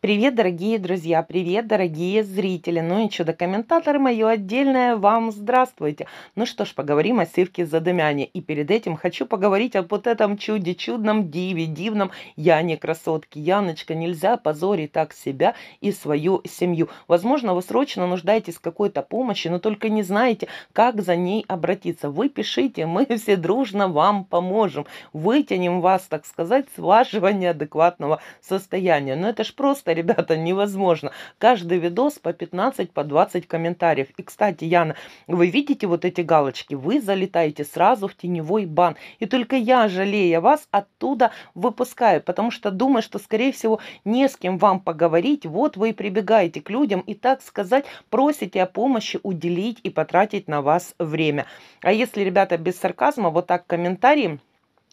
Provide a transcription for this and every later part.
Привет, дорогие друзья, привет, дорогие зрители, ну и чудо-комментаторы мое отдельное вам здравствуйте. Ну что ж, поговорим о сырке задымяне. И перед этим хочу поговорить об вот этом чуде, чудном диве, дивном Яне не красотки, Яночка, нельзя позорить так себя и свою семью». Возможно, вы срочно нуждаетесь в какой-то помощи, но только не знаете, как за ней обратиться. Вы пишите, мы все дружно вам поможем, вытянем вас, так сказать, с вашего неадекватного состояния. Но это ж просто просто, ребята, невозможно. Каждый видос по 15, по 20 комментариев. И, кстати, Яна, вы видите вот эти галочки? Вы залетаете сразу в теневой бан. И только я, жалея вас, оттуда выпускаю, потому что думаю, что, скорее всего, не с кем вам поговорить. Вот вы и прибегаете к людям и, так сказать, просите о помощи уделить и потратить на вас время. А если, ребята, без сарказма, вот так комментарии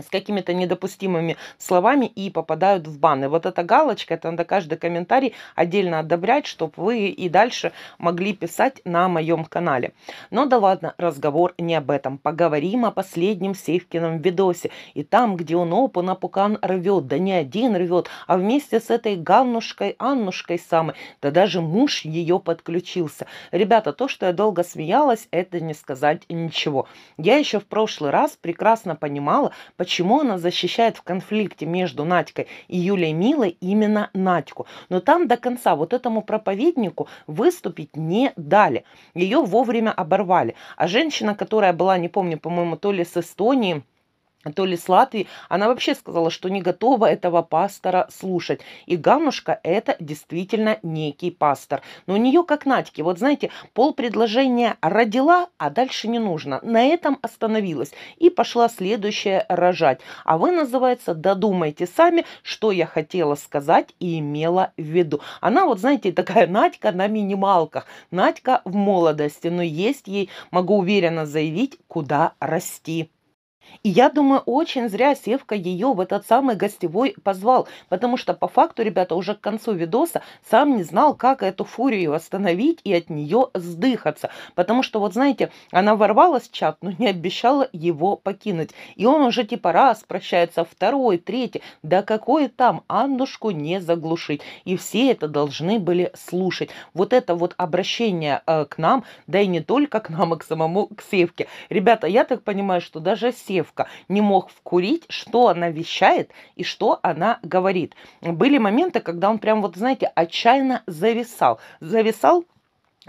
с какими-то недопустимыми словами и попадают в баны. Вот эта галочка, это надо каждый комментарий отдельно одобрять, чтобы вы и дальше могли писать на моем канале. Но да ладно, разговор не об этом. Поговорим о последнем Сейфкином видосе. И там, где он опу на пукан рвет, да не один рвет, а вместе с этой Ганнушкой, Аннушкой самой, да даже муж ее подключился. Ребята, то, что я долго смеялась, это не сказать ничего. Я еще в прошлый раз прекрасно понимала, почему почему она защищает в конфликте между Надькой и Юлией Милой именно Надьку. Но там до конца вот этому проповеднику выступить не дали. Ее вовремя оборвали. А женщина, которая была, не помню, по-моему, то ли с Эстонии, то ли с Латвии, она вообще сказала, что не готова этого пастора слушать. И Ганушка это действительно некий пастор. Но у нее как Надьки, вот знаете, пол предложения родила, а дальше не нужно. На этом остановилась и пошла следующее рожать. А вы, называется, додумайте сами, что я хотела сказать и имела в виду. Она вот, знаете, такая Надька на минималках, Надька в молодости, но есть ей, могу уверенно заявить, куда расти. И я думаю, очень зря Севка ее в этот самый гостевой позвал, потому что по факту, ребята, уже к концу видоса сам не знал, как эту фурию остановить и от нее сдыхаться. Потому что, вот знаете, она ворвалась в чат, но не обещала его покинуть. И он уже типа раз прощается, второй, третий, да какой там, Аннушку не заглушить. И все это должны были слушать. Вот это вот обращение э, к нам, да и не только к нам, а к самому к Севке. Ребята, я так понимаю, что даже Севка Авдеевка не мог вкурить, что она вещает и что она говорит. Были моменты, когда он прям вот, знаете, отчаянно зависал. Зависал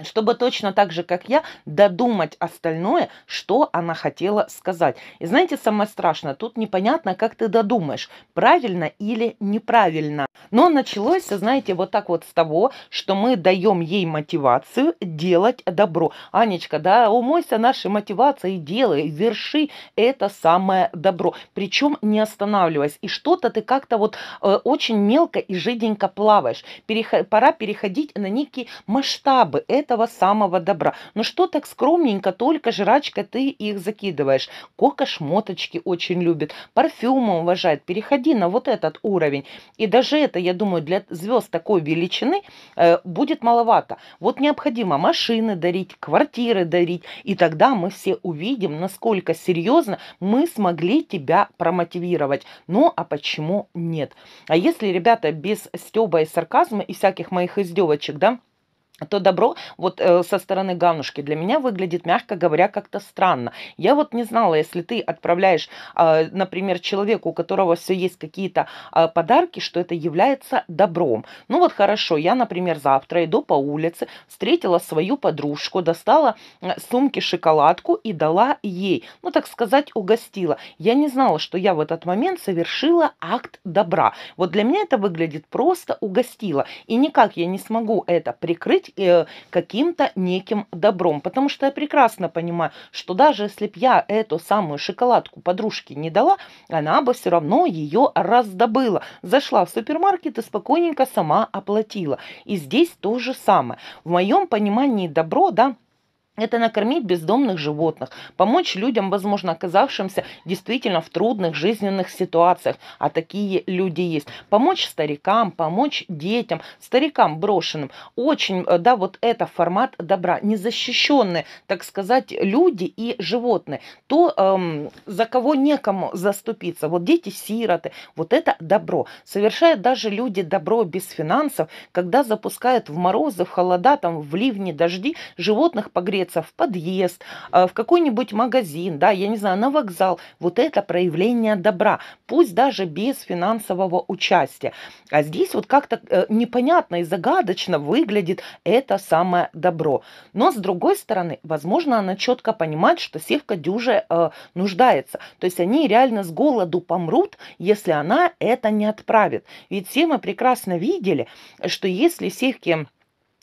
чтобы точно так же, как я, додумать остальное, что она хотела сказать. И знаете, самое страшное, тут непонятно, как ты додумаешь, правильно или неправильно. Но началось, знаете, вот так вот с того, что мы даем ей мотивацию делать добро. Анечка, да, умойся нашей мотивацией, делай, верши это самое добро. Причем не останавливаясь. И что-то ты как-то вот э, очень мелко и жиденько плаваешь. Перех... Пора переходить на некие масштабы. Это этого самого добра. но ну что так скромненько, только жрачка ты их закидываешь. Кока шмоточки очень любит, парфюмы уважает. Переходи на вот этот уровень. И даже это, я думаю, для звезд такой величины э, будет маловато. Вот необходимо машины дарить, квартиры дарить. И тогда мы все увидим, насколько серьезно мы смогли тебя промотивировать. Ну, а почему нет? А если, ребята, без стеба и сарказма и всяких моих издевочек, да, то добро вот э, со стороны Ганушки для меня выглядит, мягко говоря, как-то странно. Я вот не знала, если ты отправляешь, э, например, человеку, у которого все есть какие-то э, подарки, что это является добром. Ну вот хорошо, я, например, завтра иду по улице, встретила свою подружку, достала э, сумки шоколадку и дала ей, ну так сказать, угостила. Я не знала, что я в этот момент совершила акт добра. Вот для меня это выглядит просто угостила. И никак я не смогу это прикрыть быть э, каким-то неким добром. Потому что я прекрасно понимаю, что даже если бы я эту самую шоколадку подружке не дала, она бы все равно ее раздобыла. Зашла в супермаркет и спокойненько сама оплатила. И здесь то же самое. В моем понимании добро, да, это накормить бездомных животных, помочь людям, возможно, оказавшимся действительно в трудных жизненных ситуациях, а такие люди есть. Помочь старикам, помочь детям, старикам брошенным. Очень, э, да, вот это формат добра. Незащищенные, так сказать, люди и животные. То, эм, за кого некому заступиться. Вот дети-сироты, вот это добро. Совершают даже люди добро без финансов, когда запускают в морозы, в холода, там, в ливни, дожди, животных погреться улица, в подъезд, э, в какой-нибудь магазин, да, я не знаю, на вокзал. Вот это проявление добра, пусть даже без финансового участия. А здесь вот как-то э, непонятно и загадочно выглядит это самое добро. Но с другой стороны, возможно, она четко понимает, что севка дюже э, нуждается. То есть они реально с голоду помрут, если она это не отправит. Ведь все мы прекрасно видели, что если севки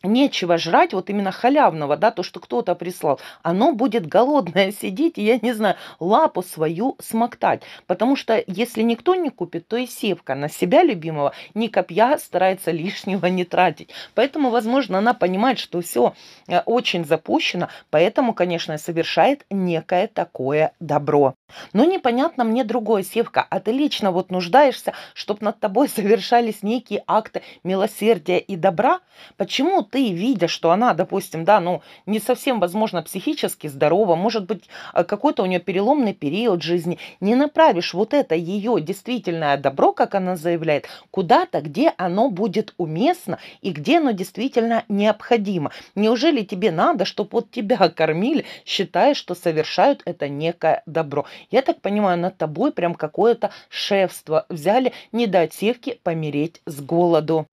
нечего жрать, вот именно халявного, да, то, что кто-то прислал, оно будет голодное сидеть, я не знаю, лапу свою смоктать. Потому что если никто не купит, то и севка на себя любимого ни копья старается лишнего не тратить. Поэтому, возможно, она понимает, что все э, очень запущено, поэтому, конечно, совершает некое такое добро. Но непонятно мне другое, Севка, а ты лично вот нуждаешься, чтобы над тобой совершались некие акты милосердия и добра? Почему ты, видя, что она, допустим, да, ну, не совсем, возможно, психически здорова, может быть, э, какой-то у нее переломный период жизни, не направишь вот это ее действительное добро, как она заявляет, куда-то, где оно будет уместно и где оно действительно необходимо. Неужели тебе надо, чтобы вот тебя кормили, считая, что совершают это некое добро? Я так понимаю, над тобой прям какое-то шефство взяли, не дать севке помереть с голоду.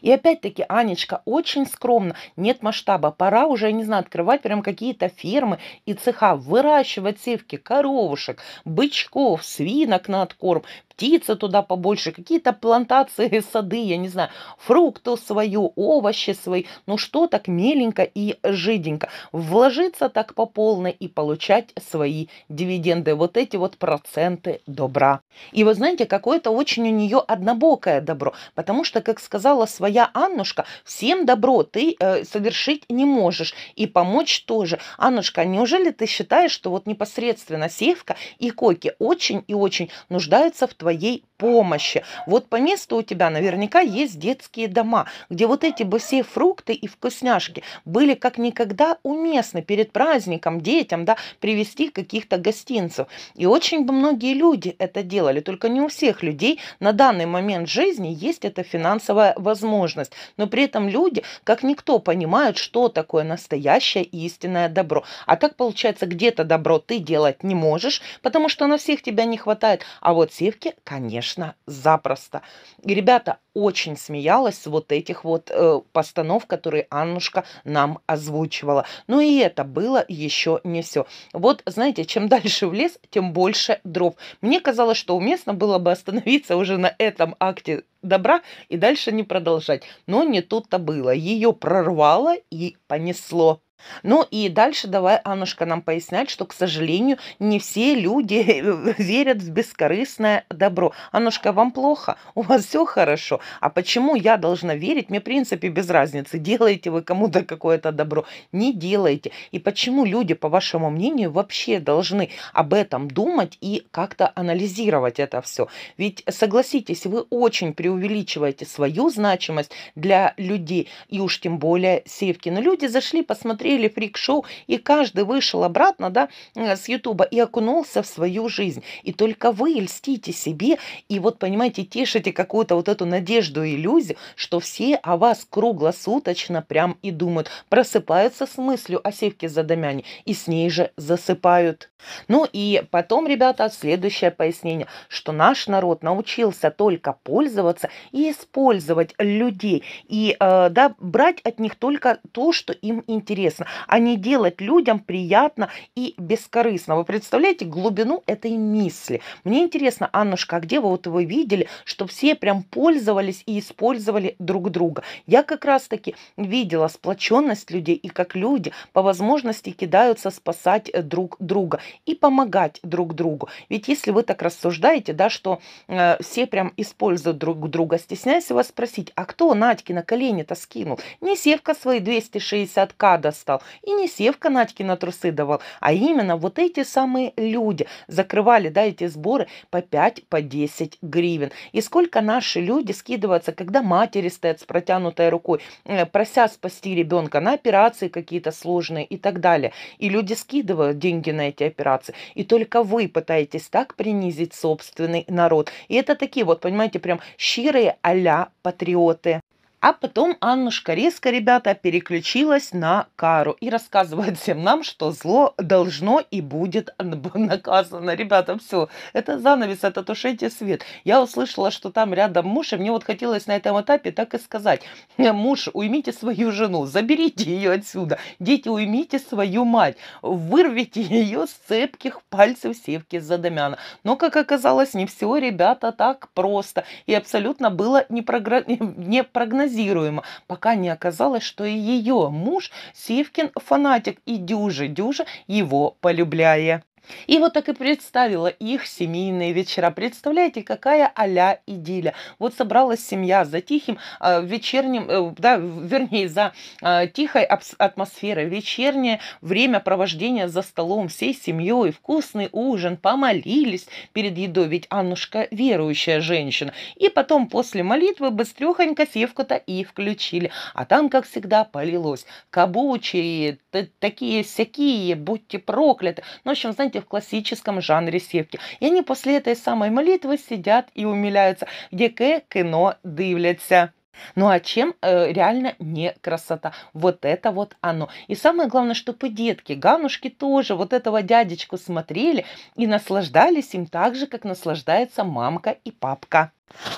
И опять-таки, Анечка очень скромно, нет масштаба, пора уже, я не знаю, открывать прям какие-то фермы и цеха, выращивать севки, коровушек, бычков, свинок на откорм, птицы туда побольше, какие-то плантации, сады, я не знаю, фрукту свою, овощи свои, ну что так меленько и жиденько. Вложиться так по полной и получать свои дивиденды, вот эти вот проценты добра. И вы знаете, какое-то очень у нее однобокое добро, потому что, как сказала своя Аннушка, всем добро ты э, совершить не можешь и помочь тоже. Аннушка, неужели ты считаешь, что вот непосредственно Севка и Коки очень и очень нуждаются в твоей своей помощи. Вот по месту у тебя наверняка есть детские дома, где вот эти бы все фрукты и вкусняшки были как никогда уместны перед праздником детям, да, привезти каких-то гостинцев. И очень бы многие люди это делали, только не у всех людей на данный момент жизни есть эта финансовая возможность. Но при этом люди, как никто, понимают, что такое настоящее и истинное добро. А так получается, где-то добро ты делать не можешь, потому что на всех тебя не хватает, а вот севки Конечно, запросто. И, ребята, очень смеялась вот этих вот э, постанов, которые Аннушка нам озвучивала. Ну и это было еще не все. Вот, знаете, чем дальше в лес, тем больше дров. Мне казалось, что уместно было бы остановиться уже на этом акте добра и дальше не продолжать. Но не тут-то было. Ее прорвало и понесло. Ну и дальше давай Аннушка нам пояснять, что, к сожалению, не все люди верят в бескорыстное добро. Аннушка, вам плохо? У вас все хорошо? А почему я должна верить? Мне, в принципе, без разницы, делаете вы кому-то какое-то добро, не делаете. И почему люди, по вашему мнению, вообще должны об этом думать и как-то анализировать это все? Ведь, согласитесь, вы очень преувеличиваете свою значимость для людей, и уж тем более Севкина. Люди зашли посмотреть смотрели фрик-шоу, и каждый вышел обратно, да, э, с Ютуба и окунулся в свою жизнь. И только вы льстите себе, и вот, понимаете, тешите какую-то вот эту надежду и иллюзию, что все о вас круглосуточно прям и думают, просыпаются с мыслью о Севке Задомяне, и с ней же засыпают. Ну и потом, ребята, следующее пояснение, что наш народ научился только пользоваться и использовать людей, и, э, да, брать от них только то, что им интересно интересно, а не делать людям приятно и бескорыстно. Вы представляете глубину этой мысли? Мне интересно, Аннушка, а где вы вот его видели, что все прям пользовались и использовали друг друга? Я как раз-таки видела сплоченность людей и как люди по возможности кидаются спасать э, друг друга и помогать друг другу. Ведь если вы так рассуждаете, да, что э, все прям используют друг друга, стесняюсь вас спросить, а кто Надьки на колени-то скинул? Не Севка свои 260к достал, стал. И не Сев канатки на трусы давал, а именно вот эти самые люди закрывали, да, эти сборы по 5, по 10 гривен. И сколько наши люди скидываются, когда матери стоят с протянутой рукой, э, прося спасти ребенка на операции какие-то сложные и так далее. И люди скидывают деньги на эти операции. И только вы пытаетесь так принизить собственный народ. И это такие вот, понимаете, прям щирые а патриоты. А потом Аннушка резко, ребята, переключилась на кару и рассказывает всем нам, что зло должно и будет наказано. Ребята, все, это занавес, это тушите свет. Я услышала, что там рядом муж, и мне вот хотелось на этом этапе так и сказать. «Хм, муж, уймите свою жену, заберите ее отсюда. Дети, уймите свою мать, вырвите ее с цепких пальцев севки за Домяна. Но, как оказалось, не все, ребята, так просто. И абсолютно было не, програ... не прогнозировано прогнозируемо, пока не оказалось, что и ее муж Сивкин фанатик и дюже-дюже его полюбляя. И вот так и представила их семейные вечера. Представляете, какая а-ля идиллия. Вот собралась семья за тихим э, вечерним, э, да, вернее, за э, тихой атмосферой. Вечернее время провождения за столом всей семьей, вкусный ужин, помолились перед едой, ведь Аннушка верующая женщина. И потом после молитвы быстрехонько севку-то и включили. А там, как всегда, полилось. Кабучие, такие всякие будьте прокляты. Ну, в общем, знаете, знаете, в классическом жанре севки. И они после этой самой молитвы сидят и умиляются, где к кино дивляться. Ну а чем э, реально не красота? Вот это вот оно. И самое главное, чтобы детки, ганушки тоже вот этого дядечку смотрели и наслаждались им так же, как наслаждается мамка и папка.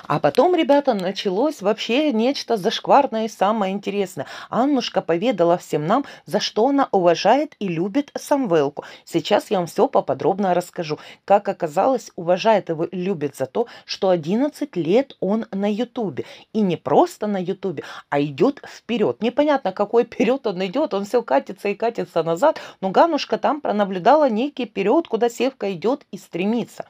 А потом, ребята, началось вообще нечто зашкварное и самое интересное. Аннушка поведала всем нам, за что она уважает и любит Самвелку. Сейчас я вам все поподробно расскажу. Как оказалось, уважает его, любит за то, что 11 лет он на Ютубе. И не просто на Ютубе, а идет вперед. Непонятно, какой вперед он идет. Он все катится и катится назад. Но Ганушка там пронаблюдала некий вперед, куда Севка идет и стремится.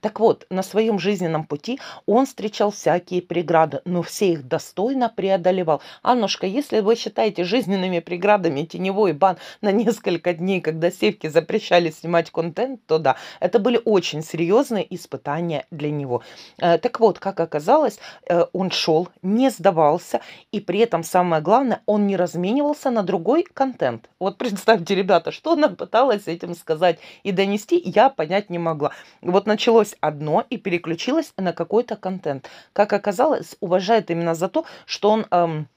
Так вот, на своем жизненном пути он встречал всякие преграды, но все их достойно преодолевал. Аннушка, если вы считаете жизненными преградами теневой бан на несколько дней, когда севки запрещали снимать контент, то да, это были очень серьезные испытания для него. Э, так вот, как оказалось, э, он шел, не сдавался, и при этом самое главное, он не разменивался на другой контент. Вот представьте, ребята, что она пыталась этим сказать и донести, я понять не могла. Вот началось одно и переключилось на какой-то контент контент, как оказалось, уважает именно за то, что он... Эм,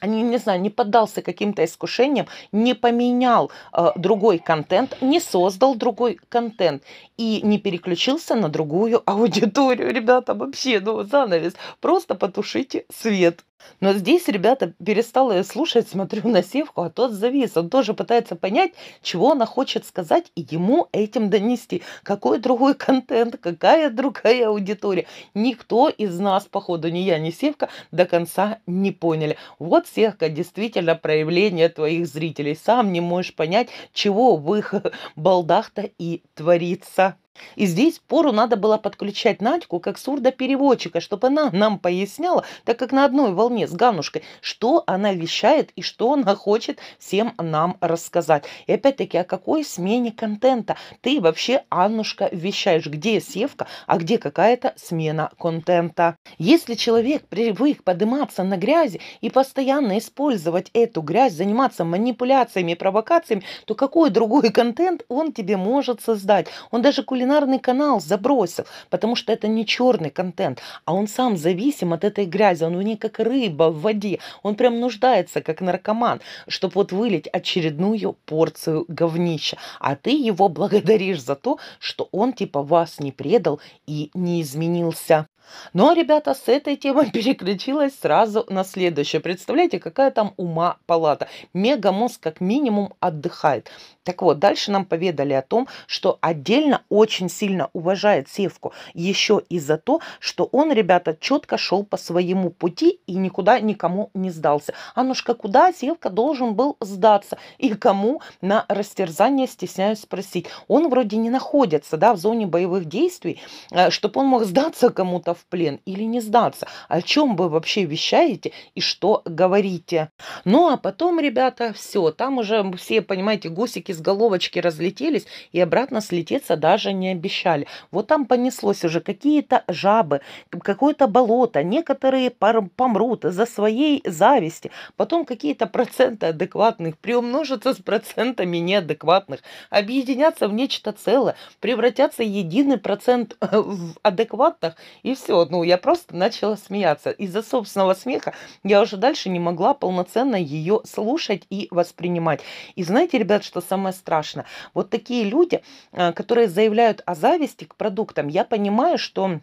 не, не знаю, не поддался каким-то искушениям, не поменял э, другой контент, не создал другой контент и не переключился на другую аудиторию. Ребята, вообще, ну, занавес, просто потушите свет. Но здесь, ребята, перестала я слушать, смотрю на Севку, а тот завис. Он тоже пытается понять, чего она хочет сказать и ему этим донести. Какой другой контент, какая другая аудитория. Никто из нас, походу, ни я, ни Севка, до конца не поняли. Вот, Севка, действительно проявление твоих зрителей. Сам не можешь понять, чего в их балдах-то и творится. И здесь пору надо было подключать Надьку как сурдопереводчика, чтобы она нам поясняла, так как на одной волне с Ганушкой, что она вещает и что она хочет всем нам рассказать. И опять-таки, о какой смене контента ты вообще, Аннушка, вещаешь? Где севка, а где какая-то смена контента? Если человек привык подниматься на грязи и постоянно использовать эту грязь, заниматься манипуляциями, провокациями, то какой другой контент он тебе может создать? Он даже кулинарный ветеринарный канал забросил, потому что это не черный контент, а он сам зависим от этой грязи, он в ней как рыба в воде, он прям нуждается как наркоман, чтобы вот вылить очередную порцию говнища, а ты его благодаришь за то, что он типа вас не предал и не изменился. Но, ребята, с этой темой переключилась сразу на следующее. Представляете, какая там ума палата. мега мозг как минимум отдыхает. Так вот, дальше нам поведали о том, что отдельно очень сильно уважает Севку еще и за то, что он, ребята, четко шел по своему пути и никуда никому не сдался. Анушка, куда Севка должен был сдаться и кому на растерзание стесняюсь спросить. Он вроде не находится да, в зоне боевых действий, э, чтобы он мог сдаться кому-то в плен или не сдаться. О чем вы вообще вещаете и что говорите? Ну, а потом, ребята, все, там уже все, понимаете, гусики с головочки разлетелись и обратно слететься даже не обещали. Вот там понеслось уже какие-то жабы, какое-то болото, некоторые помрут за своей зависти, потом какие-то проценты адекватных приумножатся с процентами неадекватных, объединятся в нечто целое, превратятся единый процент э, в адекватных и все все, ну, я просто начала смеяться. Из-за собственного смеха я уже дальше не могла полноценно ее слушать и воспринимать. И знаете, ребят, что самое страшное? Вот такие люди, а, которые заявляют о зависти к продуктам, я понимаю, что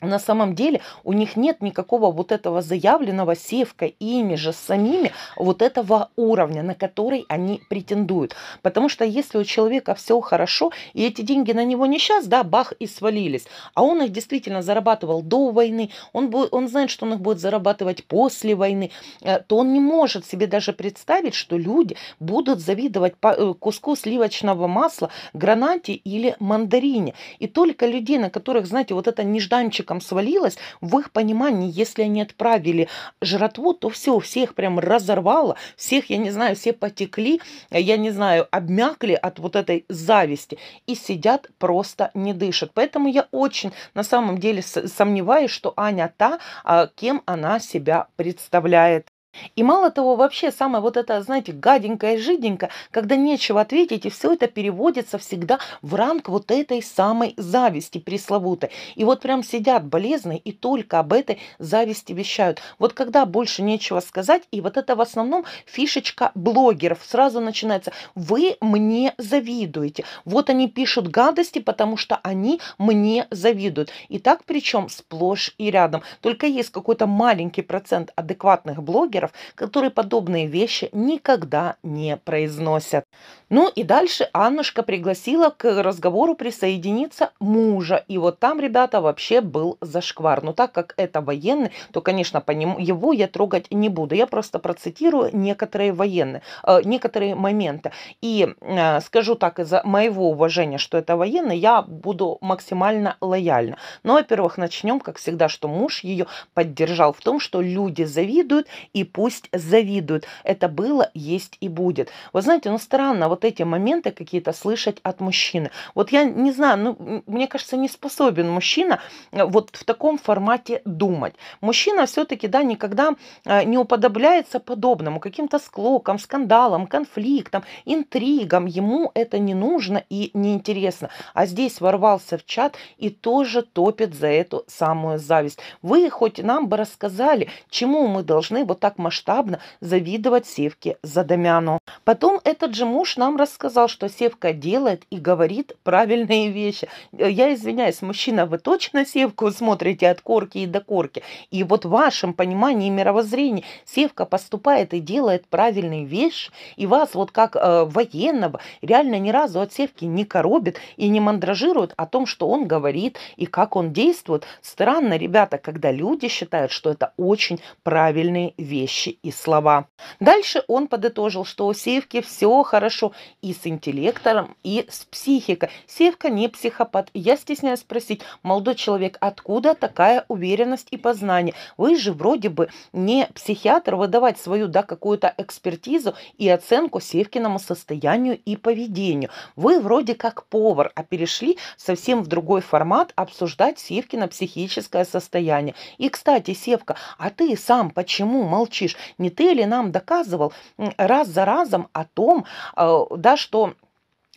на самом деле у них нет никакого вот этого заявленного севка ими же самими вот этого уровня, на который они претендуют. Потому что если у человека все хорошо, и эти деньги на него не сейчас, да, бах, и свалились, а он их действительно зарабатывал до войны, он, будет, он знает, что он их будет зарабатывать после войны, э, то он не может себе даже представить, что люди будут завидовать э, куску сливочного масла, гранате или мандарине. И только людей, на которых, знаете, вот это нежданчик ящиком свалилось, в их понимании, если они отправили жратву, то все, всех прям разорвало, всех, я не знаю, все потекли, я не знаю, обмякли от вот этой зависти и сидят просто не дышат. Поэтому я очень на самом деле сомневаюсь, что Аня та, а, кем она себя представляет. И мало того, вообще самое вот это, знаете, гаденькое и жиденькое, когда нечего ответить, и все это переводится всегда в ранг вот этой самой зависти пресловутой. И вот прям сидят болезные и только об этой зависти вещают. Вот когда больше нечего сказать, и вот это в основном фишечка блогеров. Сразу начинается, вы мне завидуете. Вот они пишут гадости, потому что они мне завидуют. И так причем сплошь и рядом. Только есть какой-то маленький процент адекватных блогеров, авторов, которые подобные вещи никогда не произносят. Ну и дальше Аннушка пригласила к разговору присоединиться мужа. И вот там, ребята, вообще был зашквар. Но так как это военный, то, конечно, по нему, его я трогать не буду. Я просто процитирую некоторые военные, э, некоторые моменты. И э, скажу так, из-за моего уважения, что это военный, я буду максимально лояльна. Но, ну, во-первых, начнем, как всегда, что муж ее поддержал в том, что люди завидуют и пусть завидуют. Это было, есть и будет. Вы знаете, ну странно вот эти моменты какие-то слышать от мужчины. Вот я не знаю, ну, мне кажется, не способен мужчина э, вот в таком формате думать. Мужчина все-таки, да, никогда э, не уподобляется подобному, каким-то склокам, скандалам, конфликтам, интригам. Ему это не нужно и неинтересно. А здесь ворвался в чат и тоже топит за эту самую зависть. Вы хоть нам бы рассказали, чему мы должны вот так масштабно завидовать Севке Задомяну. Потом этот же муж нам рассказал, что Севка делает и говорит правильные вещи. Э, я извиняюсь, мужчина, вы точно Севку смотрите от корки и до корки? И вот в вашем понимании и мировоззрении Севка поступает и делает правильные вещи, и вас вот как э, военного реально ни разу от Севки не коробит и не мандражирует о том, что он говорит и как он действует. Странно, ребята, когда люди считают, что это очень правильные вещи вещи и слова. Дальше он подытожил, что у Севки все хорошо и с интеллектором, и с психикой. Севка не психопат. Я стесняюсь спросить, молодой человек, откуда такая уверенность и познание? Вы же вроде бы не психиатр, выдавать свою, да, какую-то экспертизу и оценку Севкиному состоянию и поведению. Вы вроде как повар, а перешли совсем в другой формат обсуждать Севкина психическое состояние. И, кстати, Севка, а ты сам почему молчишь? молчишь? Не ты ли нам доказывал раз за разом о том, э, да, что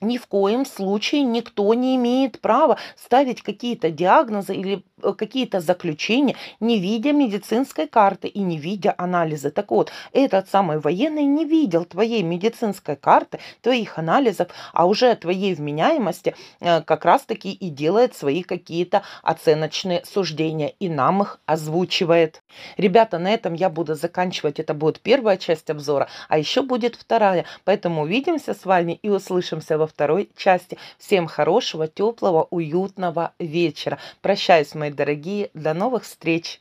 ни в коем случае никто не имеет права ставить какие-то диагнозы или э, какие-то заключения, не видя медицинской карты и не видя анализа. Так вот, этот самый военный не видел твоей медицинской карты, твоих анализов, а уже твоей вменяемости э, как раз-таки и делает свои какие-то оценочные суждения и нам их озвучивает. Ребята, на этом я буду заканчивать. Это будет первая часть обзора, а еще будет вторая. Поэтому увидимся с вами и услышимся во второй части. Всем хорошего, теплого, уютного вечера. Прощаюсь, мои дорогие. До новых встреч!